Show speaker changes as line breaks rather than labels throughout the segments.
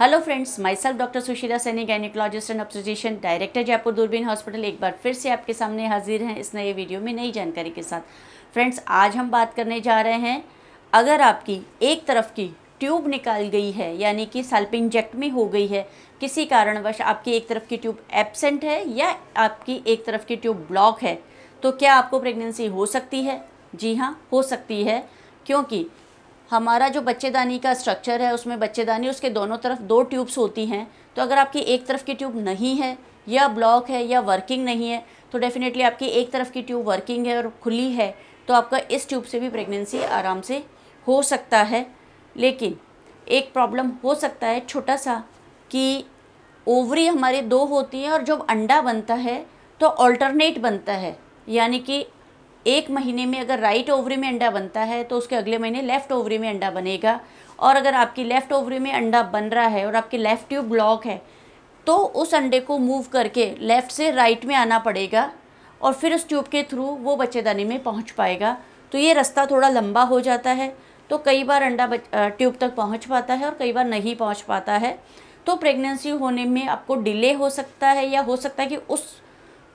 hello friends myself doctor Sushila Saini gynaecologist and obstetrician director Jaipur Doorbeen hospital एक बार फिर से आपके सामने हाजिर हैं इस नए वीडियो में नई जानकारी के साथ फ्रेंड्स आज हम बात करने जा रहे हैं अगर आपकी एक तरफ की ट्यूब निकाल गई है यानी कि में हो गई है किसी कारणवश आपकी एक तरफ की ट्यूब एबसेंट है या आपकी एक तरफ की ट्यूब ब्लॉक है तो क्या आपको प्रेगनेंसी हो सकती है जी हाँ हो सकती है क्योंकि हमारा जो बच्चेदानी का स्ट्रक्चर है उसमें बच्चेदानी उसके दोनों तरफ दो ट्यूब्स होती हैं तो अगर आपकी एक तरफ की ट्यूब नहीं है या ब्लॉक है या वर्किंग नहीं है तो डेफ़िनेटली आपकी एक तरफ की ट्यूब वर्किंग है और खुली है तो आपका इस ट्यूब से भी प्रेगनेंसी आराम से हो सकता है लेकिन एक प्रॉब्लम हो सकता है छोटा सा कि ओवरी हमारे दो होती हैं और जब अंडा बनता है तो ऑल्टरनेट बनता है यानी कि एक महीने में अगर राइट ओवरी में अंडा बनता है तो उसके अगले महीने लेफ़्ट ओवरी में अंडा बनेगा और अगर आपकी लेफ़्ट ओवरी में अंडा बन रहा है और आपकी लेफ़्ट ट्यूब ब्लॉक है तो उस अंडे को मूव करके लेफ़्ट से राइट में आना पड़ेगा और फिर उस ट्यूब के थ्रू वो बच्चेदानी में पहुँच पाएगा तो ये रास्ता थोड़ा लंबा हो जाता है तो कई बार अंडा ट्यूब तक पहुँच पाता है और कई बार नहीं पहुँच पाता है तो प्रेगनेंसी होने में आपको डिले हो सकता है या हो सकता है कि उस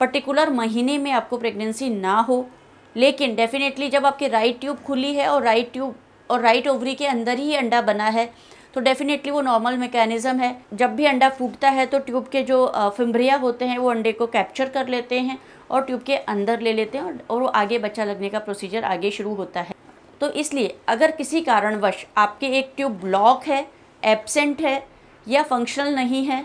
पर्टिकुलर महीने में आपको प्रेगनेंसी ना हो लेकिन डेफिनेटली जब आपकी राइट ट्यूब खुली है और राइट ट्यूब और राइट ओवरी के अंदर ही अंडा बना है तो डेफिनेटली वो नॉर्मल मैकेनिज़्म है जब भी अंडा फूटता है तो ट्यूब के जो फिम्बरिया होते हैं वो अंडे को कैप्चर कर लेते हैं और ट्यूब के अंदर ले लेते हैं और वो आगे बच्चा लगने का प्रोसीजर आगे शुरू होता है तो इसलिए अगर किसी कारणवश आपके एक ट्यूब ब्लॉक है एबसेंट है या फंक्शनल नहीं है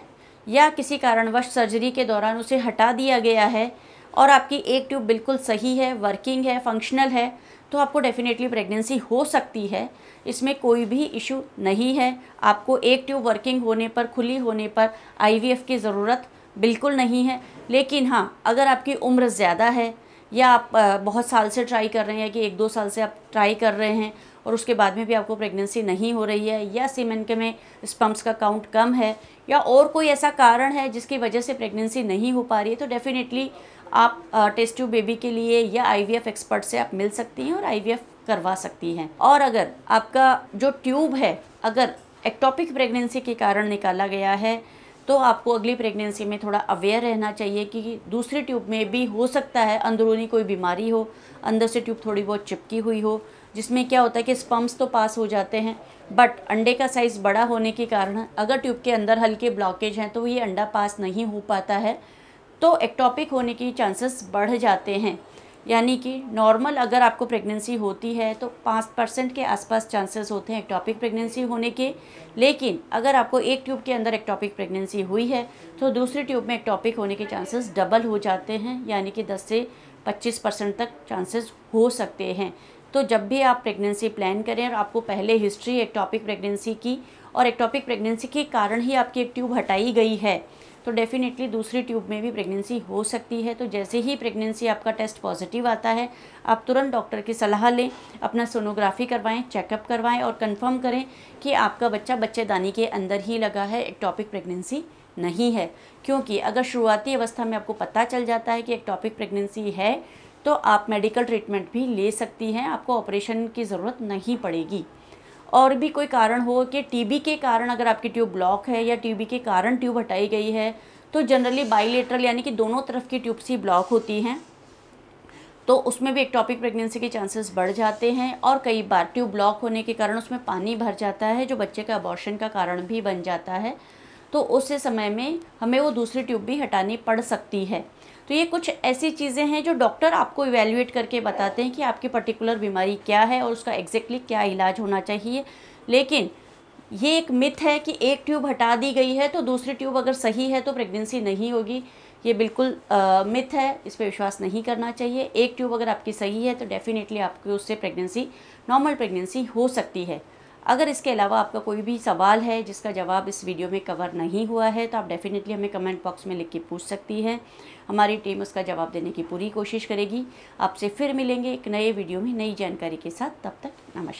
या किसी कारणवश सर्जरी के दौरान उसे हटा दिया गया है और आपकी एक ट्यूब बिल्कुल सही है वर्किंग है फंक्शनल है तो आपको डेफिनेटली प्रेगनेंसी हो सकती है इसमें कोई भी इशू नहीं है आपको एक ट्यूब वर्किंग होने पर खुली होने पर आईवीएफ की ज़रूरत बिल्कुल नहीं है लेकिन हाँ अगर आपकी उम्र ज़्यादा है या आप बहुत साल से ट्राई कर रहे हैं कि एक दो साल से आप ट्राई कर रहे हैं और उसके बाद में भी आपको प्रेगनेंसी नहीं हो रही है या सीमेन के में स्पम्प्स का काउंट कम है या और कोई ऐसा कारण है जिसकी वजह से प्रेगनेंसी नहीं हो पा रही है तो डेफिनेटली आप टेस्ट ट्यूब बेबी के लिए या आईवीएफ एक्सपर्ट से आप मिल सकती हैं और आईवीएफ करवा सकती हैं और अगर आपका जो ट्यूब है अगर एक्टॉपिक प्रेगनेंसी के कारण निकाला गया है तो आपको अगली प्रेगनेंसी में थोड़ा अवेयर रहना चाहिए कि दूसरी ट्यूब में भी हो सकता है अंदरूनी कोई बीमारी हो अंदर से ट्यूब थोड़ी बहुत चिपकी हुई हो जिसमें क्या होता है कि स्पम्स तो पास हो जाते हैं बट अंडे का साइज़ बड़ा होने के कारण अगर ट्यूब के अंदर हल्के ब्लॉकेज हैं तो ये अंडा पास नहीं हो पाता है तो एक्टॉपिक होने की चांसेस बढ़ जाते हैं यानी कि नॉर्मल अगर आपको प्रेगनेंसी होती है तो पाँच परसेंट के आसपास चांसेस होते हैं एक्टॉपिक प्रेगनेंसी होने के लेकिन अगर आपको एक ट्यूब के अंदर एक्टॉपिक प्रेगनेंसी हुई है तो दूसरी ट्यूब में एक्टॉपिक होने के चांसेस डबल हो जाते हैं यानी कि दस से पच्चीस परसेंट तक चांसेस हो सकते हैं तो जब भी आप प्रेगनेंसी प्लान करें और आपको पहले हिस्ट्री एक्टॉपिक प्रेगनेंसी की और एक्टॉपिक प्रेगनेंसी के कारण ही आपकी एक ट्यूब हटाई गई है तो डेफ़िनेटली दूसरी ट्यूब में भी प्रेगनेंसी हो सकती है तो जैसे ही प्रेगनेंसी आपका टेस्ट पॉजिटिव आता है आप तुरंत डॉक्टर की सलाह लें अपना सोनोग्राफी करवाएं चेकअप करवाएं और कंफर्म करें कि आपका बच्चा बच्चेदानी के अंदर ही लगा है एक्टॉपिक प्रेगनेंसी नहीं है क्योंकि अगर शुरुआती अवस्था में आपको पता चल जाता है कि एक्टॉपिक प्रेगनेंसी है तो आप मेडिकल ट्रीटमेंट भी ले सकती हैं आपको ऑपरेशन की ज़रूरत नहीं पड़ेगी और भी कोई कारण हो कि टीबी के कारण अगर आपकी ट्यूब ब्लॉक है या टीबी के कारण ट्यूब हटाई गई है तो जनरली बाइलेटरल यानी कि दोनों तरफ की ट्यूब्स ही ब्लॉक होती हैं तो उसमें भी एक टॉपिक प्रेगनेंसी के चांसेस बढ़ जाते हैं और कई बार ट्यूब ब्लॉक होने के कारण उसमें पानी भर जाता है जो बच्चे का अबॉर्शन का कारण भी बन जाता है तो उस समय में हमें वो दूसरी ट्यूब भी हटानी पड़ सकती है तो ये कुछ ऐसी चीज़ें हैं जो डॉक्टर आपको इवेल्यूएट करके बताते हैं कि आपकी पर्टिकुलर बीमारी क्या है और उसका एग्जैक्टली क्या इलाज होना चाहिए लेकिन ये एक मिथ है कि एक ट्यूब हटा दी गई है तो दूसरी ट्यूब अगर सही है तो प्रेगनेंसी नहीं होगी ये बिल्कुल आ, मिथ है इस पर विश्वास नहीं करना चाहिए एक ट्यूब अगर आपकी सही है तो डेफ़िनेटली आपकी उससे प्रेगनेंसी नॉर्मल प्रेगनेंसी हो सकती है अगर इसके अलावा आपका कोई भी सवाल है जिसका जवाब इस वीडियो में कवर नहीं हुआ है तो आप डेफ़िनेटली हमें कमेंट बॉक्स में लिख के पूछ सकती हैं हमारी टीम उसका जवाब देने की पूरी कोशिश करेगी आपसे फिर मिलेंगे एक नए वीडियो में नई जानकारी के साथ तब तक नमस्कार